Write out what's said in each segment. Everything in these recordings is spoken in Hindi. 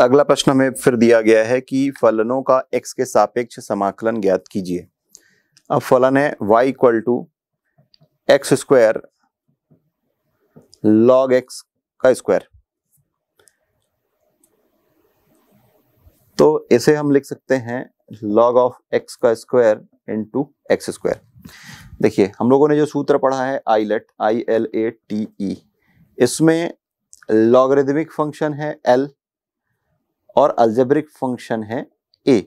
अगला प्रश्न हमें फिर दिया गया है कि फलनों का एक्स के सापेक्ष समाकलन ज्ञात कीजिए अब फलन है y equal to x square log x का स्क्वायर तो इसे हम लिख सकते हैं लॉग ऑफ एक्स का स्क्वायर इंटू एक्स स्क्वायर देखिए हम लोगों ने जो सूत्र पढ़ा है ILATE I L A T E इसमें लॉगरिदमिक फंक्शन है एल और अल्जेब्रिक फंक्शन है ए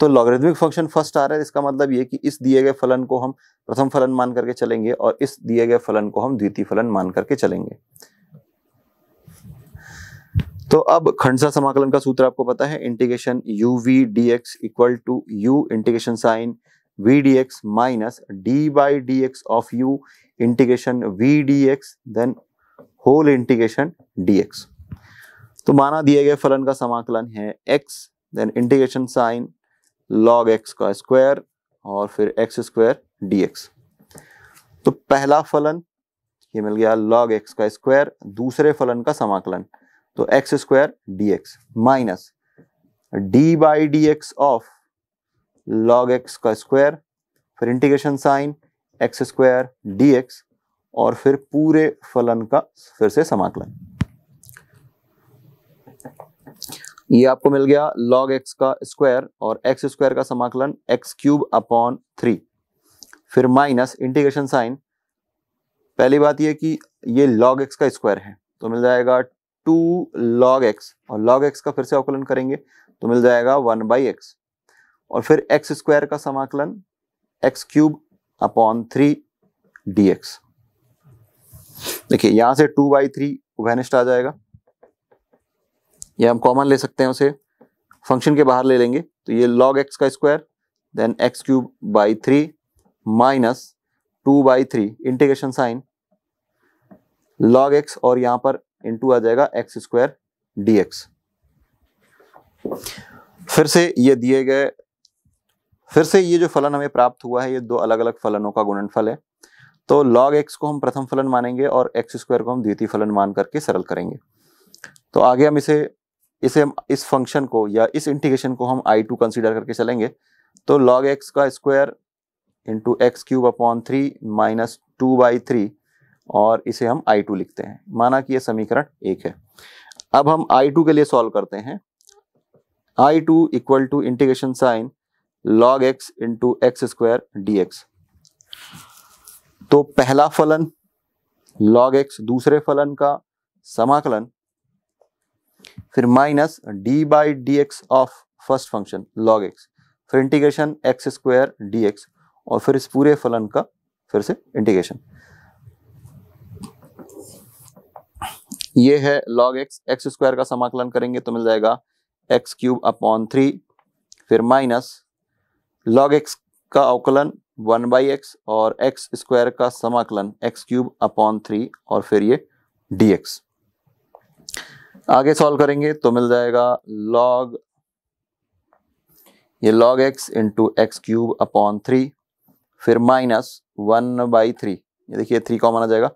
तो लॉगरिथमिक फंक्शन फर्स्ट आ रहा है इसका मतलब ये कि इस दिए गए फलन को हम प्रथम फलन मान करके चलेंगे और इस दिए गए फलन को हम द्वितीय फलन मान करके चलेंगे तो अब खंडसा समाकलन का सूत्र आपको पता है integration u v d x equal to u integration sign v d x minus d by d x of u integration v d x then whole integration d x तो माना दिए गए फलन का समाकलन है x then integration sign log x का स्क्वायर और फिर एक्स स्क्वायर डी तो पहला फलन ये मिल गया लॉग एक्स का स्क्वायर दूसरे फलन का समाकलन तो x square d x minus d by d x of log x का स्क्वायर फिर integration sign x square d x और फिर पूरे फलन का फिर से समाकलन ये आपको मिल गया log x का स्क्वायर और x स्क्वायर का समाकलन x क्यूब अपॉन थ्री फिर माइनस इंटीग्रेशन साइन पहली बात ये कि ये log x का स्क्वायर है तो मिल जाएगा टू log x और log x का फिर से अवकलन करेंगे तो मिल जाएगा वन बाई एक्स और फिर एक्स स्क्वायर का समाकलन x cube upon three d x देखिए यहां से टू बाई थ्री वहनिष्ट आ जाएगा या हम कॉमन ले सकते हैं उसे फंक्शन के बाहर ले लेंगे तो ये लॉग एक्स का square then x cube by three minus two by three integration sign log x और यहां पर इंटू आ जाएगा एक्स स्क्वायर डी फिर से ये दिए गए फिर से ये जो फलन हमें प्राप्त हुआ है ये दो अलग अलग फलनों का गुणनफल है तो log x को हम प्रथम फलन मानेंगे और एक्स स्क्वायर को हम द्वितीय फलन मान करके सरल करेंगे तो आगे हम इसे इसे हम इस फंक्शन को या इस इंटीग्रेशन को हम आई टू कंसिडर करके चलेंगे तो लॉग एक्स का square into x cube upon three minus two by three और इसे हम आई टू लिखते हैं माना कि यह समीकरण एक है अब हम आई टू के लिए सॉल्व करते हैं I two equal to integration sign log x into x square d x तो पहला फलन लॉग एक्स दूसरे फलन का समाकलन फिर minus d by d x of first function log x फिर integration x square d x और फिर इस पूरे फलन का फिर से इंटीग्रेशन ये है लॉग एक्स एक्स स्क्वायर का समाकलन करेंगे तो मिल जाएगा एक्स क्यूब अपॉन थ्री फिर माइनस लॉग एक्स का अवकलन वन बाई एक्स और एक्स स्क्वायर का समाकलन एक्स क्यूब अपॉन थ्री और फिर ये डी एक्स आगे सॉल्व करेंगे तो मिल जाएगा लॉग ये log x into x cube upon three फिर माइनस वन बाई थ्री ये देखिए थ्री कॉमन आ जाएगा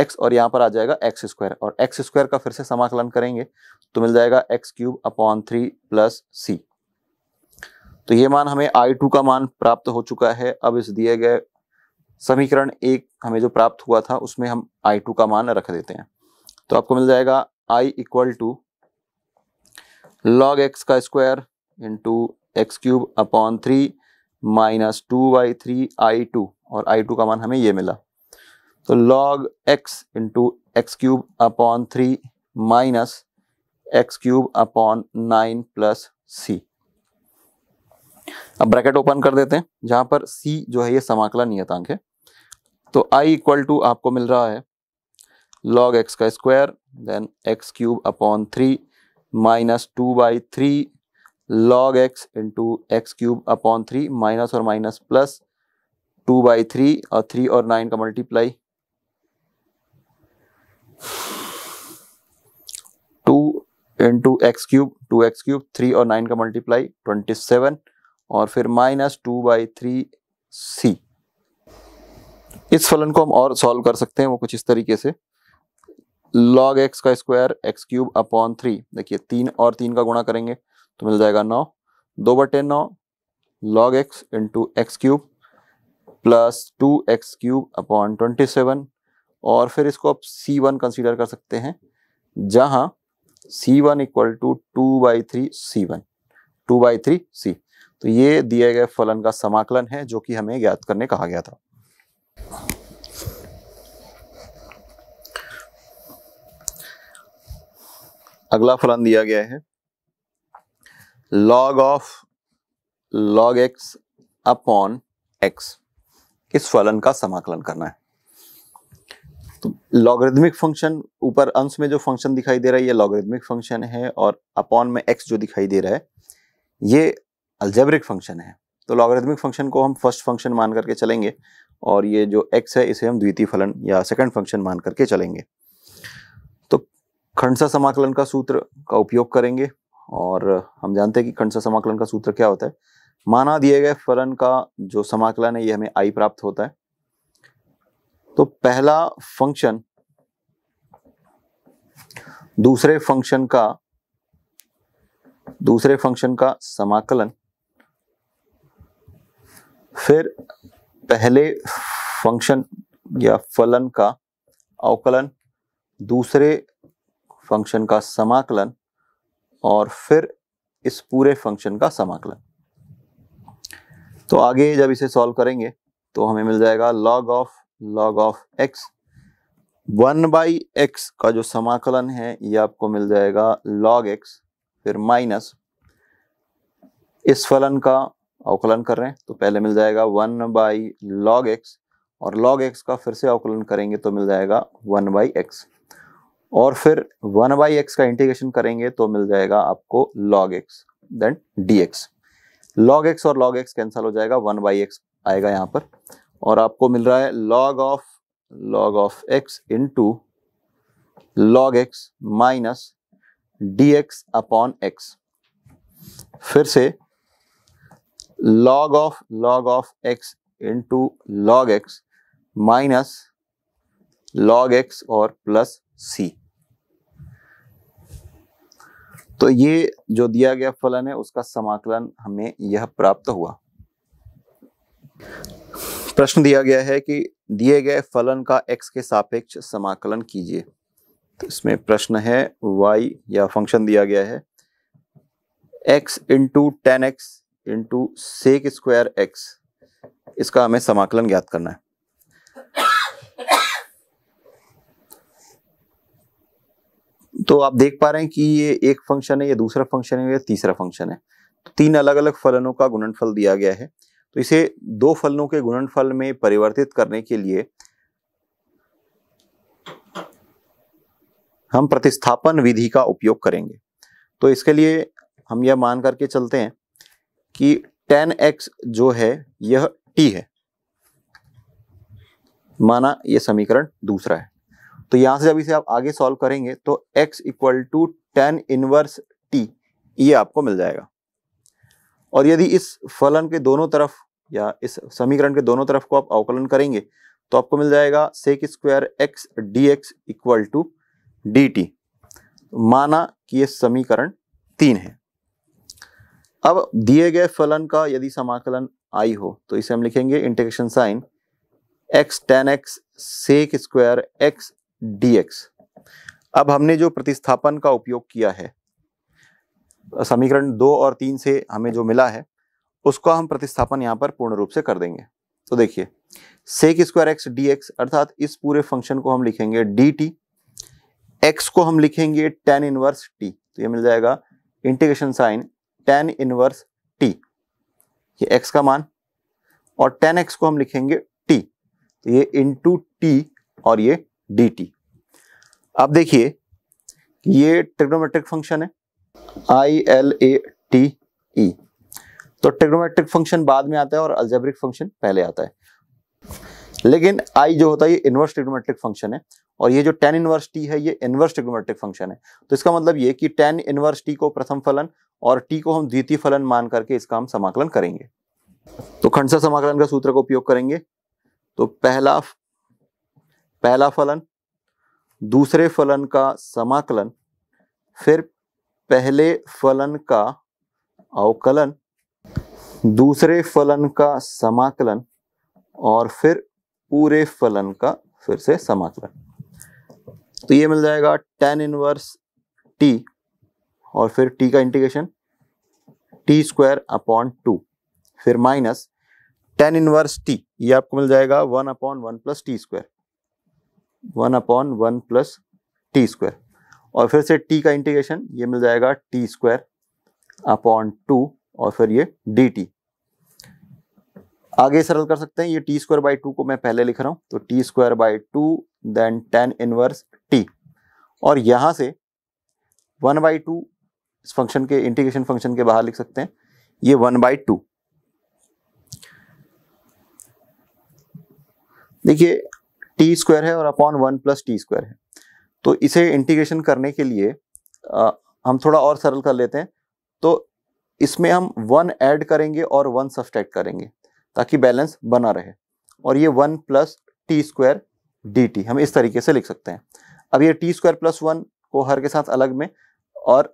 एक्स और यहां पर आ जाएगा एक्स स्क्वायर और एक्स स्क्वायर का फिर से समाकलन करेंगे तो मिल जाएगा x cube upon three plus सी तो ये मान हमें आई टू का मान प्राप्त हो चुका है अब इस दिए गए समीकरण एक हमें जो प्राप्त हुआ था उसमें हम आई टू का मान रख देते हैं तो आपको मिल जाएगा I equal to log x का square into x cube upon three minus two by three I two और आई टू का मान हमें ये मिला तो log x into x cube upon three minus x cube upon nine plus सी अब ब्रैकेट ओपन कर देते हैं जहां पर सी जो है ये समाकलन नियतांक है तो आई इक्वल टू आपको मिल रहा है log x का square then x cube upon three minus two by three log x into x cube upon three minus और minus plus two by three और थ्री और नाइन का multiply two into x cube two x cube three और नाइन का मल्टीप्लाई ट्वेंटी सेवन और फिर minus two by three C इस फलन को हम और सॉल्व कर सकते हैं वो कुछ इस तरीके से लॉग एक्स का square x cube upon three देखिए तीन और तीन का गुणा करेंगे तो मिल जाएगा नौ दो बटे नौ log x into x cube plus two x cube upon twenty seven और फिर इसको आप सी वन कंसिडर कर सकते हैं जहां c one equal to two by three c one two by three c तो ये दिए गए फलन का समाकलन है जो कि हमें ज्ञात करने कहा गया था अगला फलन दिया गया है log of log x upon x इस फलन का समाकलन करना है तो लॉगरिदमिक फंक्शन ऊपर अंश में जो फंक्शन दिखाई दे रहा है ये लॉगरिदमिक फंक्शन है और अपॉन में एक्स जो दिखाई दे रहा है ये अल्जेब्रिक फंक्शन है तो लॉगरिदमिक फंक्शन को हम फर्स्ट फंक्शन मान करके चलेंगे और ये जो एक्स है इसे हम द्वितीय फलन या सेकंड फंक्शन मान करके चलेंगे तो खंडसा समाकलन का सूत्र का उपयोग करेंगे और हम जानते हैं कि खंडसा समाकलन का सूत्र क्या होता है माना दिए गए फलन का जो समाकलन है ये हमें आई प्राप्त होता है तो पहला फंक्शन दूसरे फंक्शन का दूसरे फंक्शन का समाकलन फिर पहले फंक्शन या फलन का अवकलन दूसरे फंक्शन का समाकलन और फिर इस पूरे फंक्शन का समाकलन तो आगे जब इसे सॉल्व करेंगे तो हमें मिल जाएगा log of log of x one by x का जो समाकलन है ये आपको मिल जाएगा लॉग एक्स फिर माइनस इस फलन का अवकलन कर रहे हैं तो पहले मिल जाएगा वन बाई लॉग एक्स और लॉग एक्स का फिर से अवकलन करेंगे तो मिल जाएगा वन बाई एक्स और फिर वन बाई एक्स का इंटीग्रेशन करेंगे तो मिल जाएगा आपको log x then d x log x और लॉग एक्स कैंसिल हो जाएगा वन बाई एक्स आएगा यहाँ पर और आपको मिल रहा है log of log of x into log x minus d x upon x फिर से log of log of x into log x minus log x और प्लस सी तो ये जो दिया गया फलन है उसका समाकलन हमें यह प्राप्त हुआ प्रश्न दिया गया है कि दिए गए फलन का एक्स के सापेक्ष समाकलन कीजिए तो इसमें प्रश्न है वाई या फंक्शन दिया गया है x into tan x into sec square x इसका हमें समाकलन ज्ञात करना है तो आप देख पा रहे हैं कि ये एक फंक्शन है या दूसरा फंक्शन है या तीसरा फंक्शन है तो तीन अलग अलग फलनों का गुणनफल दिया गया है तो इसे दो फलनों के गुणनफल में परिवर्तित करने के लिए हम प्रतिस्थापन विधि का उपयोग करेंगे तो इसके लिए हम यह मान करके चलते हैं कि टेन एक्स जो है यह टी है माना यह समीकरण दूसरा है तो यहां से जब इसे आप आगे सॉल्व करेंगे तो x equal to tan inverse t ये आपको मिल जाएगा और यदि इस फलन के दोनों तरफ या इस समीकरण के दोनों तरफ को आप अवकलन करेंगे तो आपको मिल जाएगा sec square x d x equal to d t माना कि यह समीकरण तीन है अब दिए गए फलन का यदि समाकलन आई हो तो इसे हम लिखेंगे integration sign x tan x sec square x dx अब हमने जो प्रतिस्थापन का उपयोग किया है समीकरण दो और तीन से हमें जो मिला है उसको हम प्रतिस्थापन यहाँ पर पूर्ण रूप से कर देंगे तो देखिए sec square x d x अर्थात इस पूरे फंक्शन को हम लिखेंगे डी टी एक्स को हम लिखेंगे टेन इनवर्स टी तो ये मिल जाएगा integration sign tan inverse t ये एक्स का मान और टेन एक्स को हम लिखेंगे टी तो ये इंटू टी और ये डी अब देखिए ये ट्रिग्नोमेट्रिक फंक्शन है आई एल ए टी ई तो ट्रिग्नोमेट्रिक फंक्शन बाद में आता है और अल्जेब्रिक फंक्शन पहले आता है लेकिन आई जो होता है ये इन्वर्स ट्रिग्नोमेट्रिक फंक्शन है और ये जो टेन इनवर्स टी है ये इन्वर्स ट्रिग्नोमेट्रिक फंक्शन है तो इसका मतलब ये कि टेन इनवर्स टी को प्रथम फलन और टी को हम द्वितीय फलन मान करके इसका हम समाकलन करेंगे तो खंडसा समाकलन का सूत्र का उपयोग करेंगे तो पहला पहला फलन दूसरे फलन का समाकलन फिर पहले फलन का अवकलन दूसरे फलन का समाकलन और फिर पूरे फलन का फिर से समाकलन तो ये मिल जाएगा टेन इनवर्स टी और फिर टी का integration t square upon two फिर माइनस टेन इनवर्स टी ये आपको मिल जाएगा one upon one plus t square one upon one plus t square और फिर से टी का इंटीग्रेशन ये मिल जाएगा टी स्क्वायर अपॉन टू और फिर ये डी टी आगे सरल कर सकते हैं ये टी स्क्वायर बाई टू को मैं पहले लिख रहा हूं तो t square by two then tan inverse t और यहां से वन बाई टू इस फंक्शन के इंटीग्रेशन फंक्शन के बाहर लिख सकते हैं ये वन बाई टू देखिए टी स्क्वायर है और upon one plus t square है तो इसे इंटीग्रेशन करने के लिए आ, हम थोड़ा और सरल कर लेते हैं तो इसमें हम वन ऐड करेंगे और वन सब्सट्रैक्ट करेंगे ताकि बैलेंस बना रहे और ये one plus t square d t हम इस तरीके से लिख सकते हैं अब ये टी स्क्वायर प्लस वन को हर के साथ अलग में और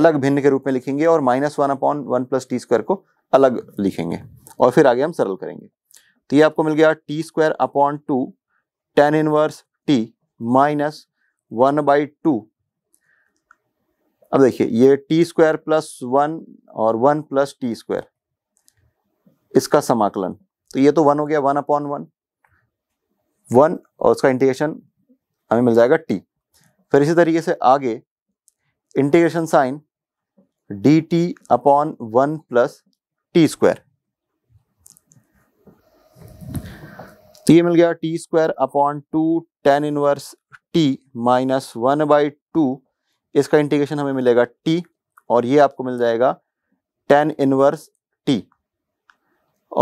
अलग भिन्न के रूप में लिखेंगे और minus one upon one plus t square को अलग लिखेंगे और फिर आगे हम सरल करेंगे तो ये आपको मिल गया t square upon two tan inverse t minus one by two अब देखिए ये टी स्क्वायर प्लस वन और वन प्लस टी स्क्वायर इसका समाकलन तो ये तो वन हो गया वन अपॉन वन वन और उसका इंटीग्रेशन हमें मिल जाएगा टी फिर इसी तरीके से आगे integration sign d t upon one plus t square तो ये मिल गया t square upon two tan inverse t minus one by two इसका इंटीग्रेशन हमें मिलेगा टी और ये आपको मिल जाएगा टेन इनवर्स टी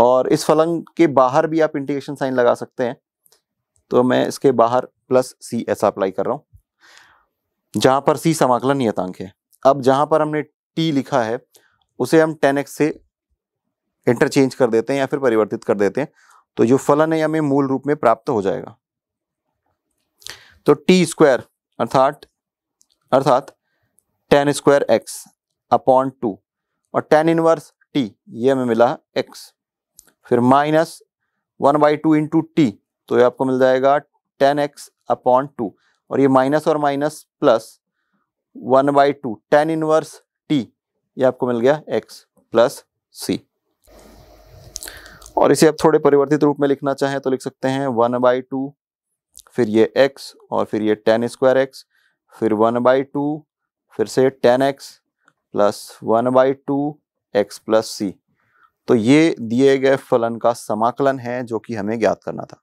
और इस फलन के बाहर भी आप इंटीग्रेशन साइन लगा सकते हैं तो मैं इसके बाहर प्लस सी ऐसा अप्लाई कर रहा हूँ जहाँ पर सी समाकलन नियतांक है अब जहाँ पर हमने टी लिखा है उसे हम टेन एक्स से इंटरचेंज कर देते हैं या फिर परिवर्तित कर देते हैं तो जो फलन है हमें मूल रूप में प्राप्त हो जाएगा तो टी स्क्वायर अर्थात अर्थात tan square x upon two और टेन इनवर्स टी ये हमें मिला एक्स फिर minus one by two into t तो ये आपको मिल जाएगा टेन एक्स अपॉन टू और ये माइनस और minus plus one by two tan inverse t ये आपको मिल गया एक्स प्लस सी और इसे आप थोड़े परिवर्तित रूप में लिखना चाहें तो लिख सकते हैं वन बाई टू फिर ये एक्स और फिर ये टेन स्क्वायर एक्स फिर वन बाई टू फिर से tan x plus one by two x plus सी तो ये दिए गए फलन का समाकलन है जो कि हमें ज्ञात करना था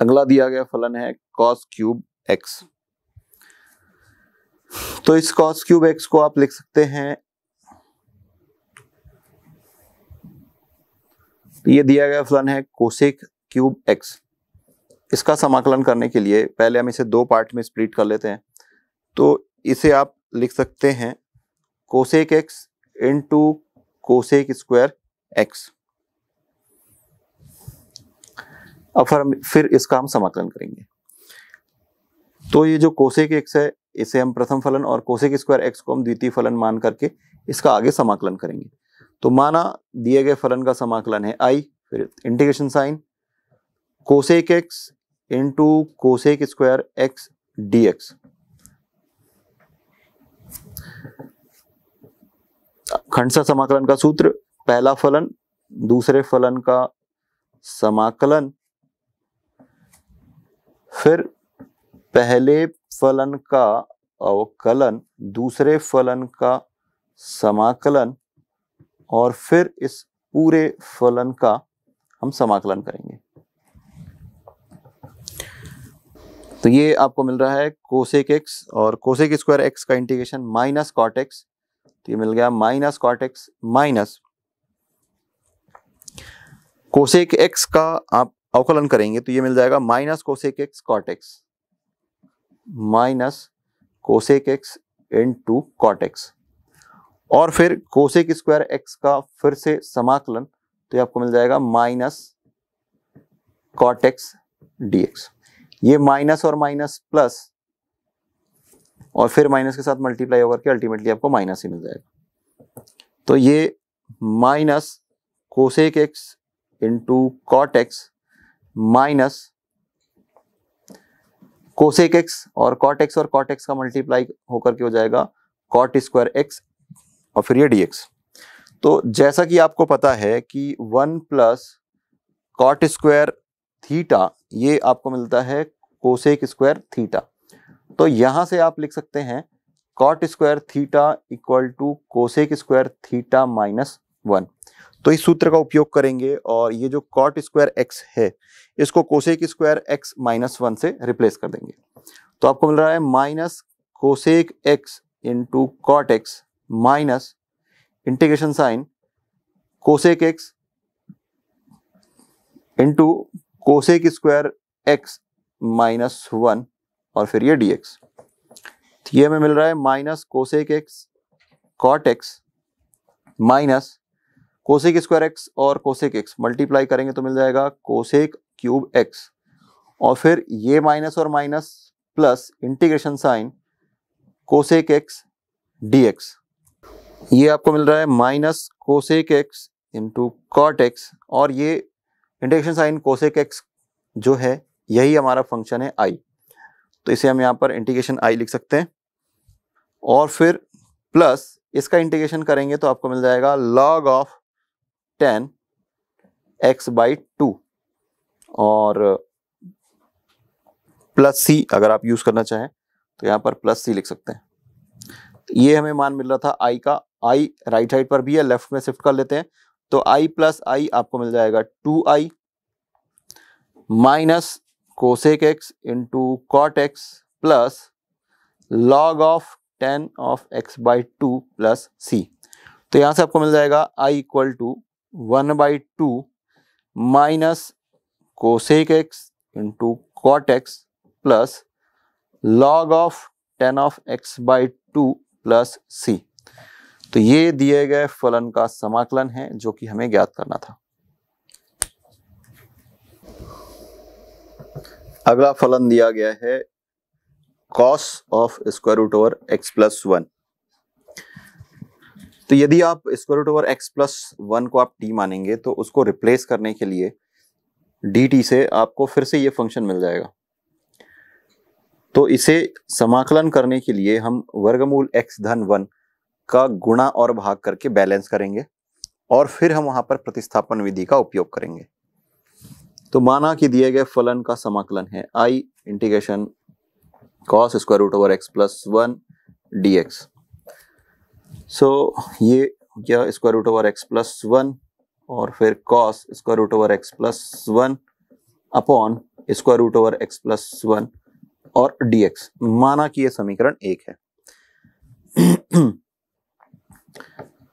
अगला दिया गया फलन है कॉस क्यूब एक्स तो इस कॉस क्यूब एक्स को आप लिख सकते हैं ये दिया गया फलन है कोसेक क्यूब एक्स इसका समाकलन करने के लिए पहले हम इसे दो पार्ट में स्प्लिट कर लेते हैं तो इसे आप लिख सकते हैं cosec x into cosec square x अब फिर इसका हम समाकलन करेंगे तो ये जो कोसेक एक्स है इसे हम प्रथम फलन और कोसेक स्क्वायर एक्स को हम द्वितीय फलन मान करके इसका आगे समाकलन करेंगे तो माना दिए गए फलन का समाकलन है आई फिर integration sign cosec x into cosec square x d x खंडसा समाकलन का सूत्र पहला फलन दूसरे फलन का समाकलन फिर पहले फलन का अवकलन दूसरे फलन का समाकलन और फिर इस पूरे फलन का हम समाकलन करेंगे तो ये आपको मिल रहा है कोसेक एक्स और कोसेक स्क्वायर एक्स का इंटीग्रेशन माइनस कॉट एक्स तो ये मिल गया minus cot x minus cosec x का आप अवकलन करेंगे तो ये मिल जाएगा minus cosec x cot x minus cosec x into cot x और फिर कोसेक स्क्वायर एक्स का फिर से समाकलन तो ये आपको मिल जाएगा minus cot x d x ये माइनस और माइनस प्लस और फिर माइनस के साथ मल्टीप्लाई होकर के अल्टीमेटली आपको माइनस ही मिल जाएगा तो ये minus cosec x into cot x minus cosec x और कॉट एक्स और कॉट एक्स का मल्टीप्लाई होकर के हो जाएगा कॉट स्क्वायर एक्स और फिर ये डीएक्स तो जैसा कि आपको पता है कि one plus cot square theta ये आपको मिलता है कोसेक स्क्वायर थीटा तो यहां से आप लिख सकते हैं cot square theta equal to cosec square theta minus one तो इस सूत्र का उपयोग करेंगे और ये जो कॉट स्क्वायर एक्स है इसको cosec square x minus one से रिप्लेस कर देंगे तो आपको मिल रहा है minus cosec x into cot x minus integration sign cosec x into cosec square x minus one और फिर ये डी एक्स तो ये हमें मिल रहा है minus cosec x cot x minus cosec square x और कोसेक एक्स मल्टीप्लाई करेंगे तो मिल जाएगा कोसेक क्यूब एक्स और फिर ये माइनस और minus plus integration sign cosec x d x ये आपको मिल रहा है minus cosec x into cot x और ये इंटीग्रेशन साइन कोसेक एक्स जो है यही हमारा फंक्शन है आई तो इसे हम यहाँ पर इंटीग्रेशन आई लिख सकते हैं और फिर प्लस इसका इंटीग्रेशन करेंगे तो आपको मिल जाएगा log of tan x by two और प्लस uh, सी अगर आप यूज करना चाहें तो यहां पर प्लस सी लिख सकते हैं तो ये हमें मान मिल रहा था आई का आई राइट साइड पर भी है लेफ्ट में शिफ्ट कर लेते हैं तो आई प्लस आई आपको मिल जाएगा two I minus cosec x into cot x plus log of tan of x by two plus सी तो यहां से आपको मिल जाएगा I equal to one by two minus cosec x into cot x plus log of tan of x by two plus सी तो ये दिए गए फलन का समाकलन है जो कि हमें ज्ञात करना था अगला फलन दिया गया है cos of square root over x plus one तो यदि आप square root over x plus one को आप टी मानेंगे तो उसको रिप्लेस करने के लिए डी टी से आपको फिर से ये फंक्शन मिल जाएगा तो इसे समाकलन करने के लिए हम वर्गमूल एक्स धन वन का गुणा और भाग करके बैलेंस करेंगे और फिर हम वहां पर प्रतिस्थापन विधि का उपयोग करेंगे तो माना कि दिए गए फलन का समाकलन है I integration cos square root over x plus one d x so so, ये क्या square root over x plus one और फिर cos square root over x plus one upon square root over x plus one और डीएक्स माना कि यह समीकरण एक है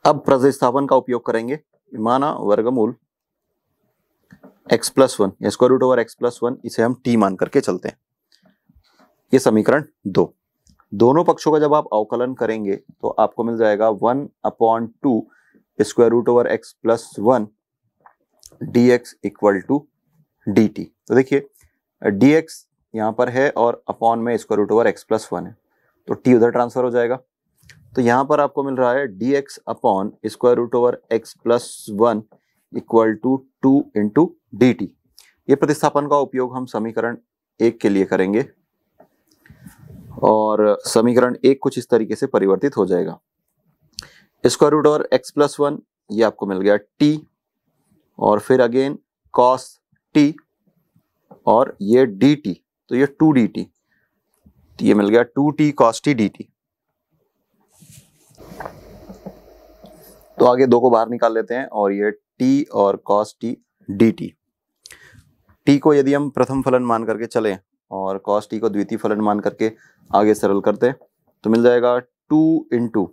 अब प्रतिस्थापन का उपयोग करेंगे माना वर्गमूल x plus one square root over x plus one इसे हम टी मान करके चलते हैं ये समीकरण दो दोनों पक्षों का जब आप अवकलन करेंगे तो आपको मिल जाएगा one upon two square root over x plus one d x equal to d t तो देखिए डी एक्स यहाँ पर है और अपॉन में square root over x plus one है तो टी उधर ट्रांसफर हो जाएगा तो यहाँ पर आपको मिल रहा है d x upon square root over x plus one equal to two into d t ये प्रतिस्थापन का उपयोग हम समीकरण एक के लिए करेंगे और समीकरण एक कुछ इस तरीके से परिवर्तित हो जाएगा स्क्वायर रूट और एक्स प्लस वन ये आपको मिल गया टी और फिर अगेन कॉस टी और ये डी टी तो ये टू डी टी ये मिल गया two t cos t d t तो आगे दो को बाहर निकाल लेते हैं और ये टी और cos t d t t को यदि हम प्रथम फलन मान करके चले और कॉस टी को द्वितीय फलन मान करके आगे सरल करते हैं तो मिल जाएगा टू इंटू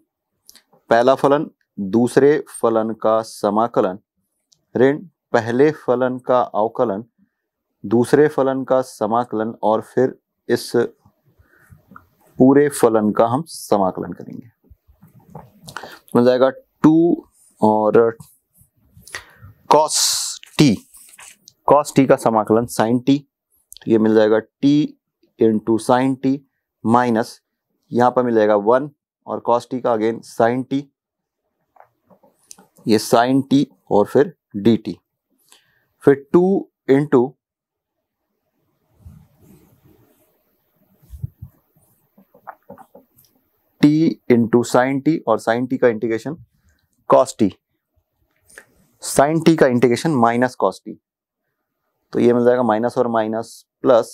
पहला फलन दूसरे फलन का समाकलन ऋण पहले फलन का अवकलन दूसरे फलन का समाकलन और फिर इस पूरे फलन का हम समाकलन करेंगे मिल जाएगा टू और कॉस टी कॉस टी का समाकलन साइन टी तो ये मिल जाएगा t into sine t minus यहाँ पर मिल जाएगा वन और cos t का अगेन साइन टी ये साइन टी और फिर डी टी फिर two into t into sine t और साइन टी का integration cos t sine t का इंटीग्रेशन माइनस कॉस्टी तो ये मिल जाएगा माइनस और माइनस प्लस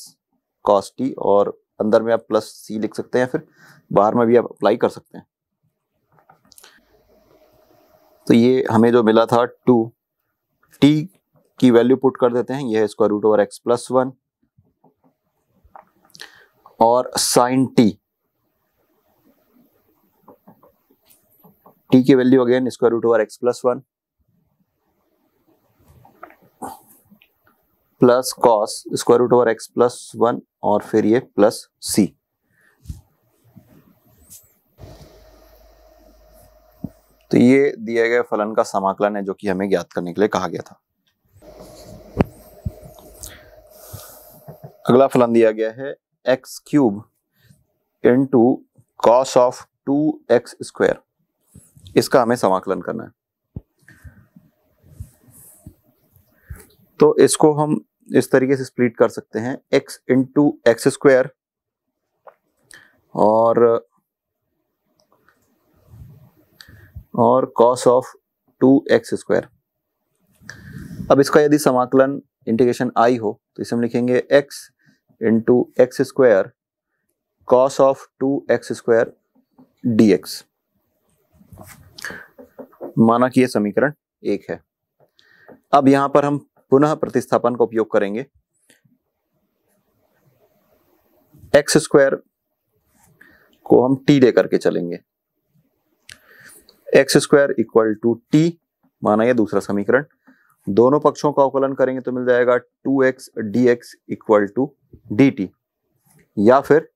कॉस टी और अंदर में आप प्लस सी लिख सकते हैं फिर बाहर में भी आप अप्लाई कर सकते हैं तो ये हमें जो मिला था टू टी की वैल्यू पुट कर देते हैं यह है square root over x plus one और साइन टी टी की value again square root over x plus one plus cos square root over x plus one और फिर ये प्लस सी तो ये दिए गए फलन का समाकलन है जो कि हमें ज्ञात करने के लिए कहा गया था अगला फलन दिया गया है x cube into cos of two x square इसका हमें समाकलन करना है तो इसको हम इस तरीके से स्प्लिट कर सकते हैं x इंटू एक्स स्क्वायर और और cos of two x square अब इसका यदि समाकलन इंटीग्रेशन आई हो तो इसे हम लिखेंगे x into x square cos of two x square d x माना कि यह समीकरण एक है अब यहां पर हम पुनः प्रतिस्थापन का उपयोग करेंगे एक्स स्क्वायर को हम टी ले करके चलेंगे x square equal to t माना यह दूसरा समीकरण दोनों पक्षों का अवकलन करेंगे तो मिल जाएगा two x d x equal to d t या फिर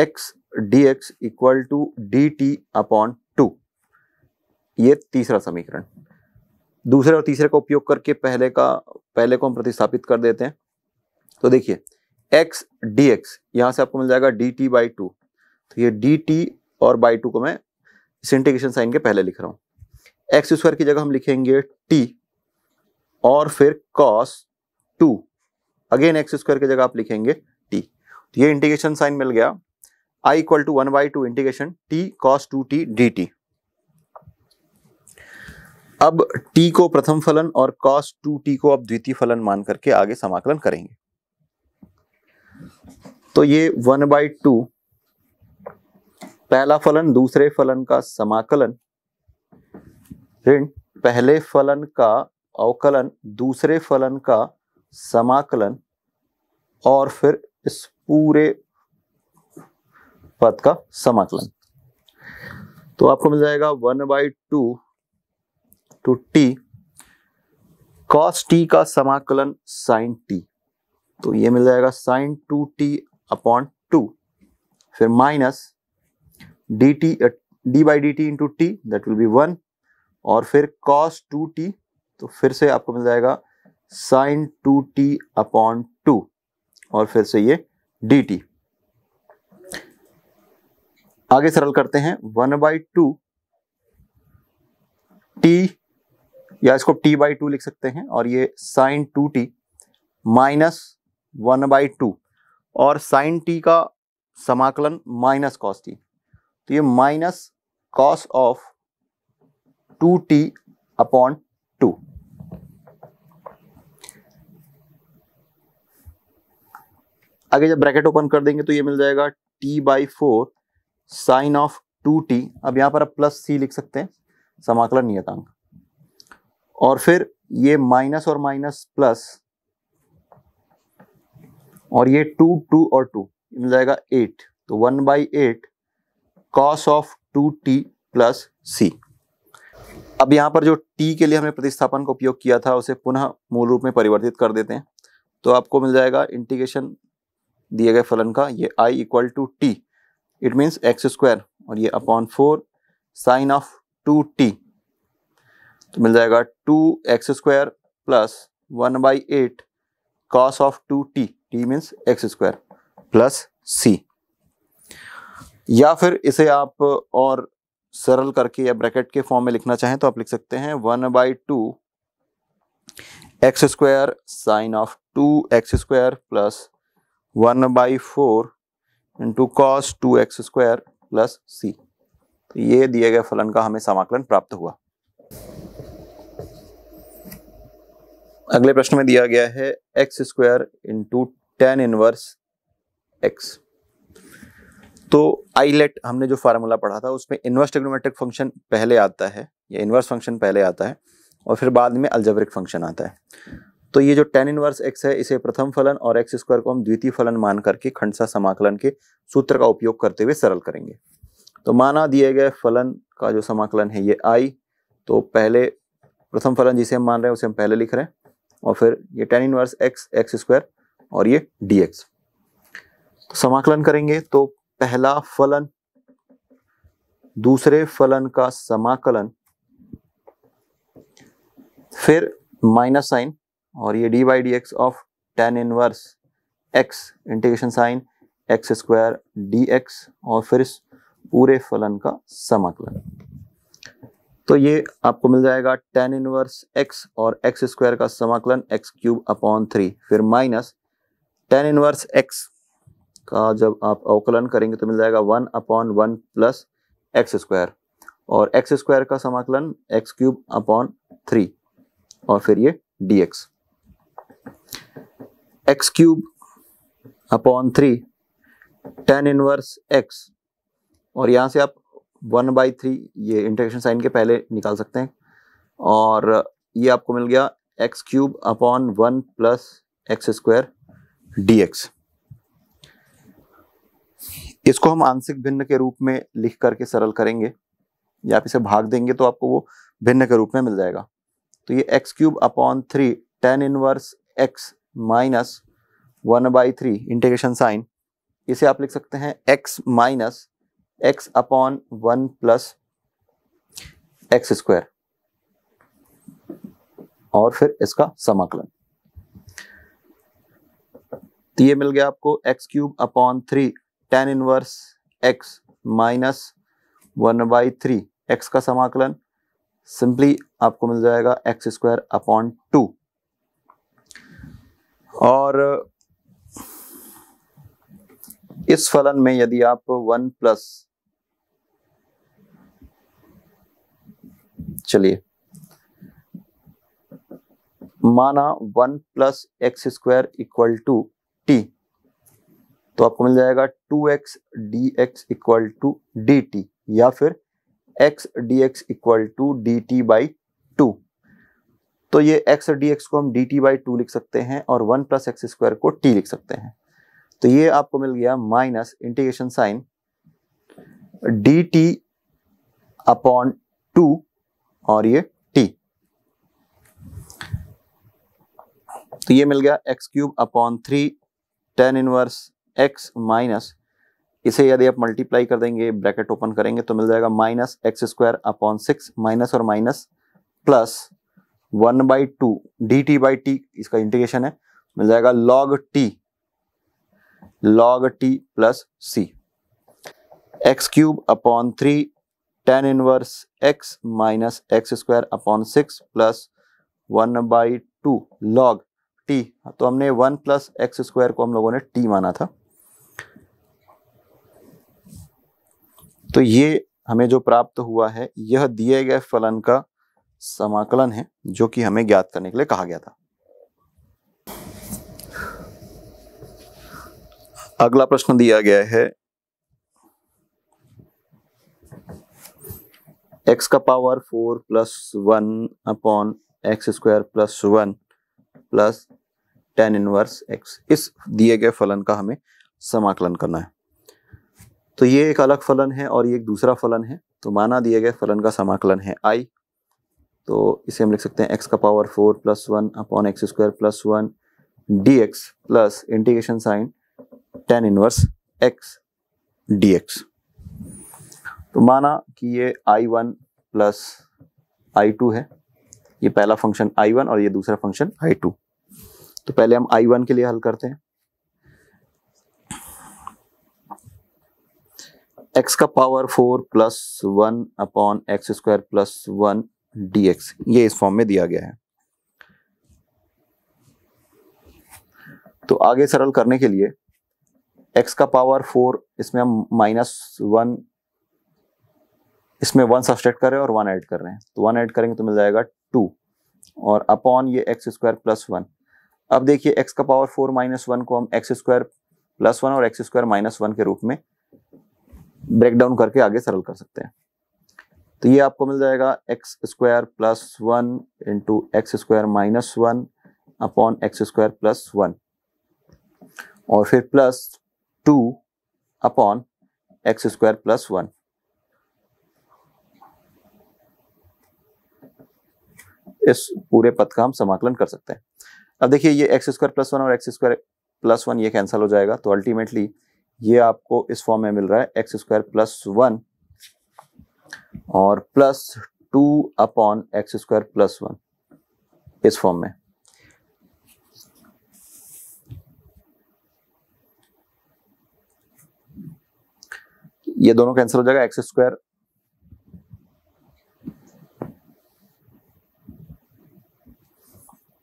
x d x equal to d t upon two ये तीसरा समीकरण दूसरे और तीसरे का उपयोग करके पहले का पहले को हम प्रतिस्थापित कर देते हैं तो देखिए एक्स डी एक्स यहां से आपको मिल जाएगा डी टी बाई टू तो ये डी टी और बाई टू को मैं सिंटिकेशन साइन के पहले लिख रहा हूँ एक्स स्क्वायर की जगह हम लिखेंगे टी और फिर cos two again x square की जगह आप लिखेंगे टी तो ये इंटीग्रेशन साइन मिल गया I equal to one by two integration t cos two t d t अब t को प्रथम फलन और cos 2t को अब द्वितीय फलन मान करके आगे समाकलन करेंगे तो ये वन बाई टू पहला फलन दूसरे फलन का समाकलन ऋण पहले फलन का अवकलन दूसरे फलन का समाकलन और फिर इस पूरे पद का समाकलन तो आपको मिल जाएगा one by two two t cos t का समाकलन साइन टी तो ये मिल जाएगा sine two t upon two फिर minus d t d by d t into t that will be one और फिर कॉस टू टी तो फिर से आपको मिल जाएगा sine two t upon two और फिर से ये डी टी आगे सरल करते हैं वन बाई टू टी या इसको टी बाई टू लिख सकते हैं और ये sine two t minus one by two और साइन टी का समाकलन माइनस कॉस टी तो ये minus cos of two t upon two आगे जब ब्रैकेट ओपन कर देंगे तो ये मिल जाएगा t by four sine of two t अब यहां पर आप प्लस सी लिख सकते हैं समाकलन नियतांक और फिर ये माइनस और माइनस प्लस और ये टू टू और टू मिल जाएगा एट तो one by eight cos of two t plus सी अब यहां पर जो टी के लिए हमने प्रतिस्थापन का उपयोग किया था उसे पुनः मूल रूप में परिवर्तित कर देते हैं तो आपको मिल जाएगा इंटीग्रेशन दिए गए फलन का ये I equal to t it means x square और ये upon four sine of two t तो मिल जाएगा two x square plus one by eight cos of two t t means x square plus c या फिर इसे आप और सरल करके या ब्रैकेट के फॉर्म में लिखना चाहें तो आप लिख सकते हैं one by two x square sine of two x square plus one by four into cos two x square plus सी तो ये दिए गए फलन का हमें समाकलन प्राप्त हुआ अगले प्रश्न में दिया गया है x square into tan inverse x तो आईलेट हमने जो फार्मूला पढ़ा था उसमें इन्वर्स टेग्नोमेट्रिक फंक्शन पहले आता है या इन्वर्स फंक्शन पहले आता है और फिर बाद में अल्जेब्रिक फंक्शन आता है तो ये जो टेन इनवर्स एक्स है इसे प्रथम फलन और एक्स स्क्वायर को हम द्वितीय फलन मान करके खंडसा समाकलन के सूत्र का उपयोग करते हुए सरल करेंगे तो माना दिए गए फलन का जो समाकलन है ये आई तो पहले प्रथम फलन जिसे हम मान रहे हैं उसे हम पहले लिख रहे हैं और फिर ये tan inverse x x square और ये डी एक्स तो समाकलन करेंगे तो पहला फलन दूसरे फलन का समाकलन फिर माइनस साइन और ये d by d x of tan inverse x integration sign x square d x और फिर इस पूरे फलन का समाकलन तो ये आपको मिल जाएगा टेन इनवर्स एक्स और एक्स स्क्वायर का समाकलन एक्स क्यूब अपॉन थ्री फिर माइनस टेन इनवर्स एक्स का जब आप अवकलन करेंगे तो मिल जाएगा one upon one plus x square और एक्स स्क्वायर का समाकलन एक्स क्यूब अपॉन थ्री और फिर ये d x x cube upon three tan inverse x और यहां से आप वन बाई थ्री ये इंटरेक्शन साइन के पहले निकाल सकते हैं और ये आपको मिल गया x cube upon one plus x square d x इसको हम आंशिक भिन्न के रूप में लिख करके सरल करेंगे या आप इसे भाग देंगे तो आपको वो भिन्न के रूप में मिल जाएगा तो ये x cube upon three tan inverse x minus one by three integration sign इसे आप लिख सकते हैं x minus x upon one plus x square और फिर इसका समाकलन तो ये मिल गया आपको x cube upon three tan inverse x minus one by three x का समाकलन सिंपली आपको मिल जाएगा एक्स स्क्वायर अपॉन टू और इस फलन में यदि आप वन प्लस चलिए माना one plus x square equal to t तो आपको मिल जाएगा two x d x equal to d t या फिर x d x equal to d t by two तो ये एक्स डी एक्स को हम डी टी बाई टू लिख सकते हैं और वन प्लस एक्स स्क्वायर को टी लिख सकते हैं तो ये आपको मिल गया minus integration sign d t upon two और ये टी तो ये मिल गया x cube upon three tan inverse x minus इसे यदि आप मल्टीप्लाई कर देंगे ब्रैकेट ओपन करेंगे तो मिल जाएगा minus x square upon six minus और minus plus one by two d t by t इसका इंटीग्रेशन है मिल जाएगा log t log t plus c x cube upon three tan inverse x minus x square upon six plus one by two log t तो हमने वन प्लस एक्स स्क्वायर को हम लोगों ने टी माना था तो ये हमें जो प्राप्त हुआ है यह दिए गए फलन का समाकलन है जो कि हमें ज्ञात करने के लिए कहा गया था अगला प्रश्न दिया गया है एक्स का power four plus one upon x square plus one plus tan inverse x इस दिए गए फलन का हमें समाकलन करना है तो ये एक अलग फलन है और ये एक दूसरा फलन है तो माना दिए गए फलन का समाकलन है आई तो इसे हम लिख सकते हैं एक्स का power four plus one upon x square plus one d x plus integration sign tan inverse x d x तो माना कि ये I one plus I two है ये पहला फंक्शन आई वन और ये दूसरा फंक्शन आई टू तो पहले हम आई वन के लिए हल करते हैं x का power four plus one upon x square plus one d ये इस फॉर्म में दिया गया है तो आगे सरल करने के लिए एक्स का पावर फोर इसमें हम माइनस वन इसमें वन सब्सट्रैक्ट कर रहे हैं और वन ऐड कर रहे हैं तो वन ऐड करेंगे तो मिल जाएगा टू और अपॉन ये एक्स स्क्वायर प्लस वन अब देखिए एक्स का पावर फोर माइनस वन को हम एक्स स्क्वायर प्लस वन और एक्स स्क्वायर माइनस वन के रूप में ब्रेक डाउन करके आगे सरल कर सकते हैं तो ये आपको मिल जाएगा x square plus one into x square minus one upon x square plus one और फिर plus two upon x square plus one इस पूरे पद का हम समाकलन कर सकते हैं अब देखिए ये एक्स स्क्वायर प्लस वन और एक्स स्क्वायर प्लस वन ये कैंसिल हो जाएगा तो अल्टीमेटली ये आपको इस फॉर्म में मिल रहा है एक्स स्क्वायर प्लस वन और plus two upon x square plus one इस फॉर्म में ये दोनों कैंसिल हो जाएगा एक्स स्क्वायर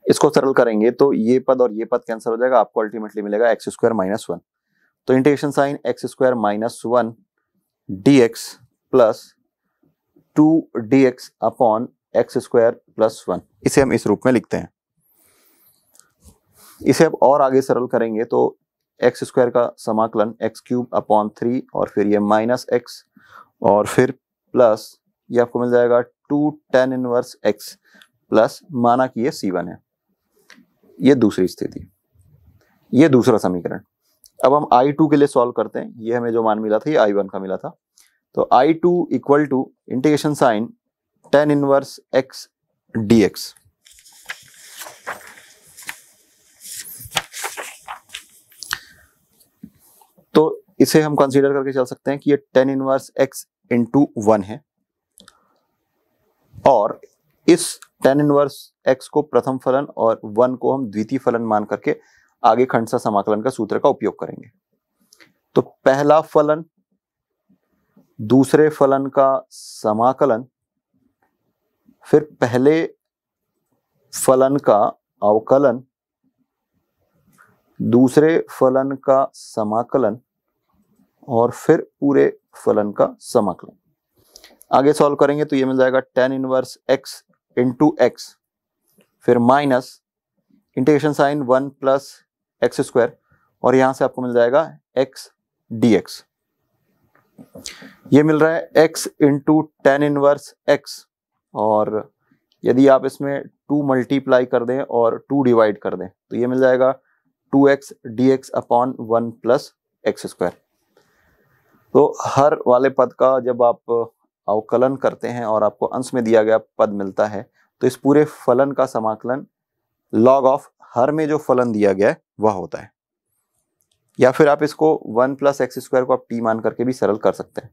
इसको सरल करेंगे तो ये पद और ये पद कैंसिल हो जाएगा आपको अल्टीमेटली मिलेगा एक्स स्क्वायर माइनस वन तो integration sign x square minus one d x plus two d x upon x square plus one इसे हम इस रूप में लिखते हैं इसे अब और आगे सरल करेंगे तो एक्स स्क्वायर का समाकलन एक्स क्यूब अपॉन थ्री और फिर ये माइनस एक्स और फिर प्लस ये आपको मिल जाएगा two tan inverse x plus माना कि ये सी वन है ये दूसरी स्थिति ये दूसरा समीकरण अब हम आई टू के लिए सॉल्व करते हैं ये हमें जो मान मिला था ये आई वन का मिला था तो I two equal to integration sign tan inverse x d x तो इसे हम कंसीडर करके चल सकते हैं कि ये tan inverse x into one है और इस टेन इनवर्स एक्स को प्रथम फलन और वन को हम द्वितीय फलन मान करके आगे खंडसा समाकलन का सूत्र का उपयोग करेंगे तो पहला फलन दूसरे फलन का समाकलन फिर पहले फलन का अवकलन दूसरे फलन का समाकलन और फिर पूरे फलन का समाकलन आगे सॉल्व करेंगे तो ये मिल जाएगा tan inverse x into x फिर minus integration sign one plus x square और यहां से आपको मिल जाएगा एक्स डी एक्स ये मिल रहा है x into tan inverse x और यदि आप इसमें टू मल्टीप्लाई कर दें और टू डिवाइड कर दें तो ये मिल जाएगा two x d x upon one plus x square तो हर वाले पद का जब आप अवकलन करते हैं और आपको अंश में दिया गया पद मिलता है तो इस पूरे फलन का समाकलन लॉग ऑफ हर में जो फलन दिया गया है वह होता है या फिर आप इसको वन प्लस एक्स स्क्वायर को आप टी मान करके भी सरल कर सकते हैं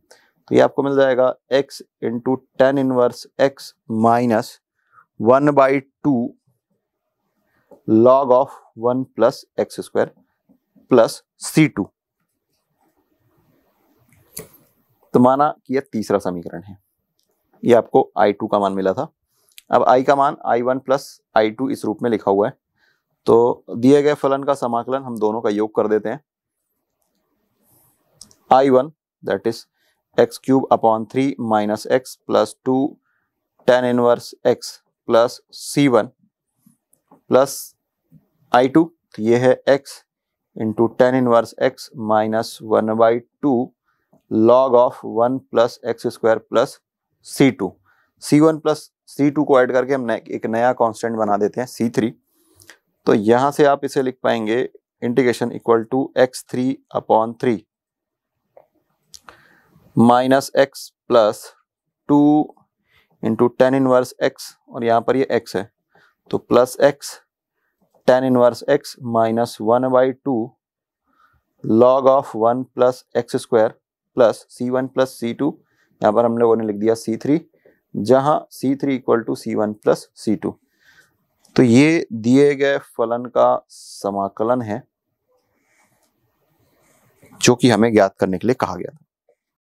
तो ये आपको मिल जाएगा x into tan inverse x minus one by two log of one plus x square plus c two तो माना कि यह तीसरा समीकरण है ये आपको आई टू का मान मिला था अब आई का मान I one plus I two इस रूप में लिखा हुआ है तो दिए गए फलन का समाकलन हम दोनों का योग कर देते हैं I1 one that is x cube upon three minus x plus two tan inverse x plus c one plus I two ये है x into tan inverse x minus one by two log of one plus x square plus c two c one plus c two को ऐड करके हम एक नया कांस्टेंट बना देते हैं सी थ्री तो यहां से आप इसे लिख पाएंगे integration equal to x three upon three minus x plus two into tan inverse x और यहां पर ये यह एक्स है तो plus x tan inverse x minus one by two log of one plus x square plus c one plus c two यहाँ पर हम लोगों ने लिख दिया सी थ्री जहाँ c three equal to c one plus c two तो ये दिए गए फलन का समाकलन है जो कि हमें ज्ञात करने के लिए कहा गया था